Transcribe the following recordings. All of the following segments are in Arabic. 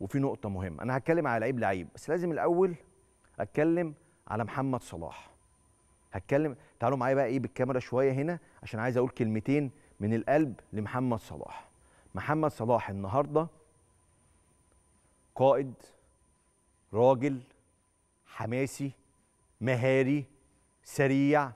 وفي نقطه مهمه انا هتكلم على لعيب لعيب بس لازم الاول اتكلم على محمد صلاح هتكلم تعالوا معايا بقى ايه بالكاميرا شويه هنا عشان عايز اقول كلمتين من القلب لمحمد صلاح محمد صلاح النهارده قائد راجل حماسي مهاري سريع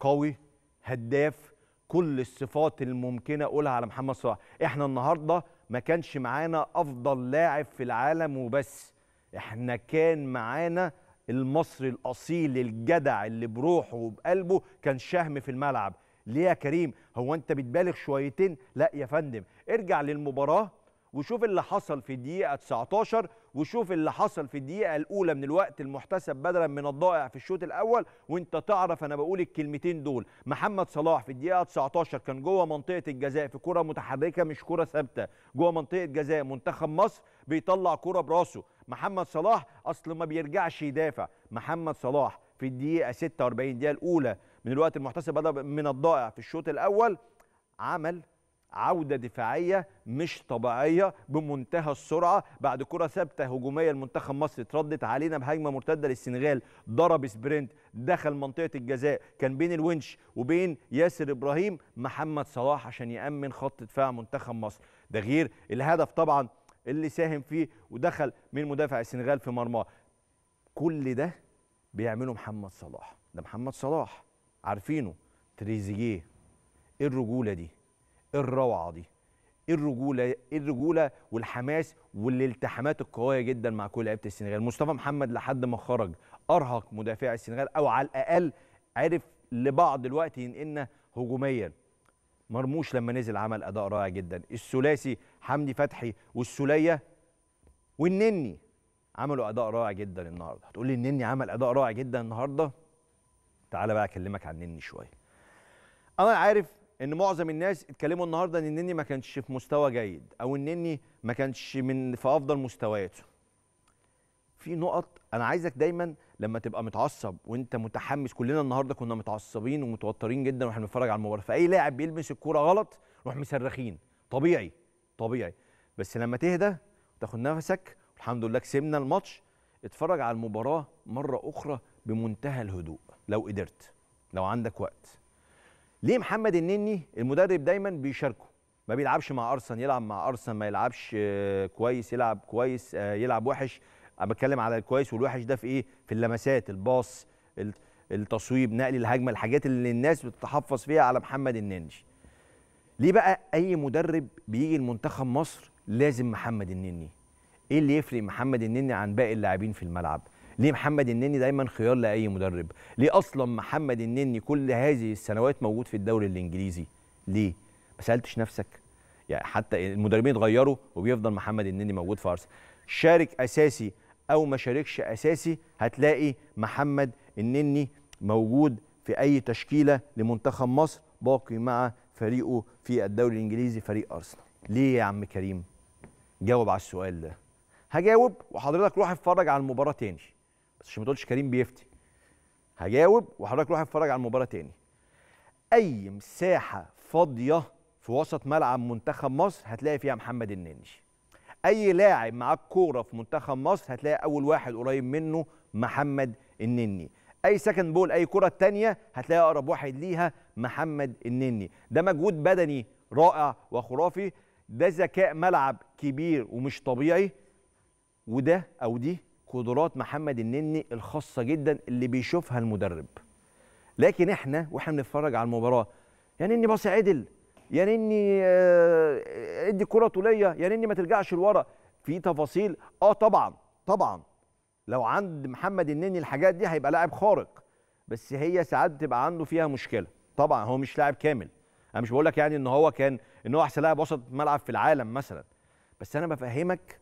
قوي هداف كل الصفات الممكنه اقولها على محمد صلاح احنا النهارده ما كانش معانا افضل لاعب في العالم وبس احنا كان معانا المصري الاصيل الجدع اللي بروحه وبقلبه كان شهم في الملعب ليه يا كريم هو انت بتبالغ شويتين لا يا فندم ارجع للمباراه وشوف اللي حصل في الدقيقه 19 وشوف اللي حصل في الدقيقه الاولى من الوقت المحتسب بدلا من الضائع في الشوط الاول وانت تعرف انا بقول الكلمتين دول محمد صلاح في الدقيقه 19 كان جوه منطقه الجزاء في كره متحركه مش كره ثابته جوه منطقه جزاء منتخب مصر بيطلع كره براسه محمد صلاح اصل ما بيرجعش يدافع محمد صلاح في الدقيقه 46 دقيقه الاولى من الوقت المحتسب بدلا من الضائع في الشوط الاول عمل عودة دفاعية مش طبيعية بمنتهى السرعة بعد كرة ثابتة هجومية لمنتخب مصر اتردت علينا بهجمة مرتدة للسنغال ضرب سبرنت دخل منطقة الجزاء كان بين الونش وبين ياسر إبراهيم محمد صلاح عشان يأمن خط دفاع منتخب مصر ده غير الهدف طبعا اللي ساهم فيه ودخل من مدافع السنغال في مرماه كل ده بيعمله محمد صلاح ده محمد صلاح عارفينه تريزيجيه ايه الرجوله دي الروعه دي ايه الرجوله ايه الرجوله والحماس والالتحامات القويه جدا مع كل لعيبه السنغال مصطفى محمد لحد ما خرج ارهق مدافع السنغال او على الاقل عرف لبعض الوقت ينقلنا هجوميا مرموش لما نزل عمل اداء رائع جدا الثلاثي حمدي فتحي والسوليه والنني عملوا اداء رائع جدا النهارده هتقول لي النني عمل اداء رائع جدا النهارده تعالى بقى اكلمك عن النني شويه انا عارف ان معظم الناس اتكلموا النهارده ان النني ما كانش في مستوى جيد او النني ما كانش من في افضل مستوياته في نقط انا عايزك دايما لما تبقى متعصب وانت متحمس كلنا النهارده كنا متعصبين ومتوترين جدا واحنا بنتفرج على المباراه فاي لاعب بيلمس الكوره غلط نروح مصرخين طبيعي طبيعي بس لما تهدى وتاخد نفسك الحمد لله كسبنا الماتش اتفرج على المباراه مره اخرى بمنتهى الهدوء لو قدرت لو عندك وقت ليه محمد النني المدرب دايما بيشاركه ما بيلعبش مع ارسن يلعب مع ارسن ما يلعبش آه، كويس يلعب كويس آه، يلعب وحش انا بتكلم على الكويس والوحش ده في ايه في اللمسات الباص التصويب نقل الهجمه الحاجات اللي الناس بتتحفظ فيها على محمد النني ليه بقى اي مدرب بيجي المنتخب مصر لازم محمد النني ايه اللي يفرق محمد النني عن باقي اللاعبين في الملعب ليه محمد النني دايما خيار لاي مدرب ليه اصلا محمد النني كل هذه السنوات موجود في الدوري الانجليزي ليه ما سالتش نفسك يعني حتى المدربين اتغيروا وبيفضل محمد النني موجود في ارسنال شارك اساسي او ما شاركش اساسي هتلاقي محمد النني موجود في اي تشكيله لمنتخب مصر باقي مع فريقه في الدوري الانجليزي فريق ارسنال ليه يا عم كريم جاوب على السؤال ده هجاوب وحضرتك روح اتفرج على المباراه تاني عشان ما تقولش كريم بيفتي هجاوب وحضرتك روح اتفرج على المباراه تاني اي مساحه فاضيه في وسط ملعب منتخب مصر هتلاقي فيها محمد النني اي لاعب معاه كوره في منتخب مصر هتلاقي اول واحد قريب منه محمد النني اي سكند بول اي كره تانية هتلاقي اقرب واحد ليها محمد النني ده مجهود بدني رائع وخرافي ده ذكاء ملعب كبير ومش طبيعي وده او دي قدرات محمد النني الخاصه جدا اللي بيشوفها المدرب لكن احنا واحنا بنتفرج على المباراه يا نني باصي عدل يا نني آه ادي كره طوليه يا نني ما ترجعش لورا في تفاصيل اه طبعا طبعا لو عند محمد النني الحاجات دي هيبقى لاعب خارق بس هي ساعات بتبقى عنده فيها مشكله طبعا هو مش لاعب كامل انا مش بقول لك يعني ان هو كان ان هو احسن لاعب وسط ملعب في العالم مثلا بس انا بفهمك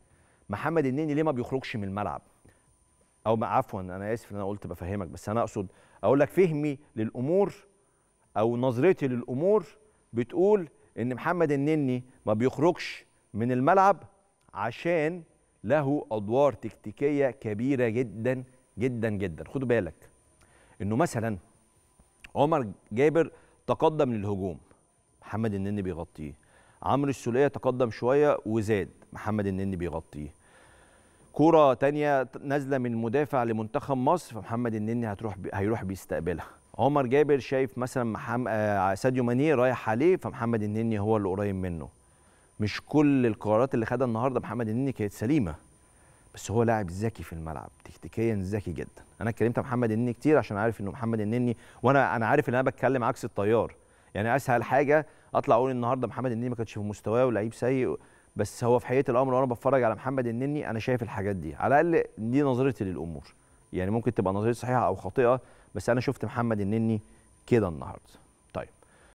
محمد النني ليه ما بيخرجش من الملعب او عفوا انا اسف ان انا قلت بفهمك بس انا اقصد اقول لك فهمي للامور او نظرتي للامور بتقول ان محمد النني ما بيخرجش من الملعب عشان له ادوار تكتيكيه كبيره جدا جدا جدا خدوا بالك انه مثلا عمر جابر تقدم للهجوم محمد النني بيغطيه عمرو السوليه تقدم شويه وزاد محمد النني بيغطيه كرة تانية نازلة من مدافع لمنتخب مصر فمحمد النني هتروح بي هيروح بيستقبلها عمر جابر شايف مثلا محمد آه، ساديو ماني رايح عليه فمحمد النني هو اللي قريب منه مش كل القرارات اللي خدها النهارده محمد النني كانت سليمه بس هو لاعب ذكي في الملعب تكتيكيا ذكي جدا انا اتكلمت محمد النني كتير عشان عارف انه محمد النني وانا انا عارف ان انا بتكلم عكس التيار يعني اسهل حاجه اطلع اقول النهارده محمد النني ما كانش في مستواه ولاعيب سيء بس هو في حقيقه الامر وانا بتفرج على محمد النني انا شايف الحاجات دي على الاقل دي نظرتي للامور يعني ممكن تبقى نظرتي صحيحه او خاطئه بس انا شفت محمد النني كده النهارده